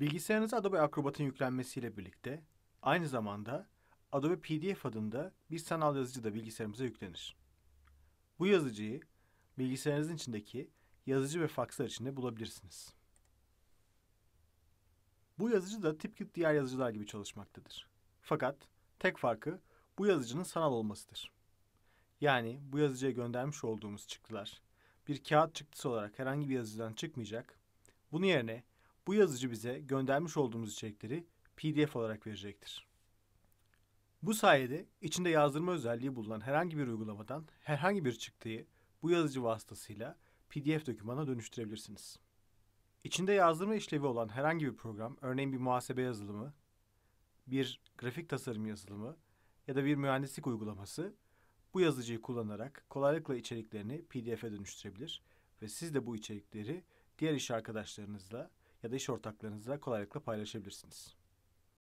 Bilgisayarınıza Adobe Acrobat'ın yüklenmesiyle birlikte aynı zamanda Adobe PDF adında bir sanal yazıcı da bilgisayarımıza yüklenir. Bu yazıcıyı bilgisayarınızın içindeki yazıcı ve fakslar içinde bulabilirsiniz. Bu yazıcı da tipik diğer yazıcılar gibi çalışmaktadır. Fakat tek farkı bu yazıcının sanal olmasıdır. Yani bu yazıcıya göndermiş olduğumuz çıktılar bir kağıt çıktısı olarak herhangi bir yazıcıdan çıkmayacak. Bunun yerine bu yazıcı bize göndermiş olduğumuz içerikleri PDF olarak verecektir. Bu sayede içinde yazdırma özelliği bulunan herhangi bir uygulamadan herhangi bir çıktıyı bu yazıcı vasıtasıyla PDF dokümana dönüştürebilirsiniz. İçinde yazdırma işlevi olan herhangi bir program, örneğin bir muhasebe yazılımı, bir grafik tasarım yazılımı ya da bir mühendislik uygulaması bu yazıcıyı kullanarak kolaylıkla içeriklerini PDF'e dönüştürebilir ve siz de bu içerikleri diğer iş arkadaşlarınızla ya da iş ortaklarınızla kolaylıkla paylaşabilirsiniz.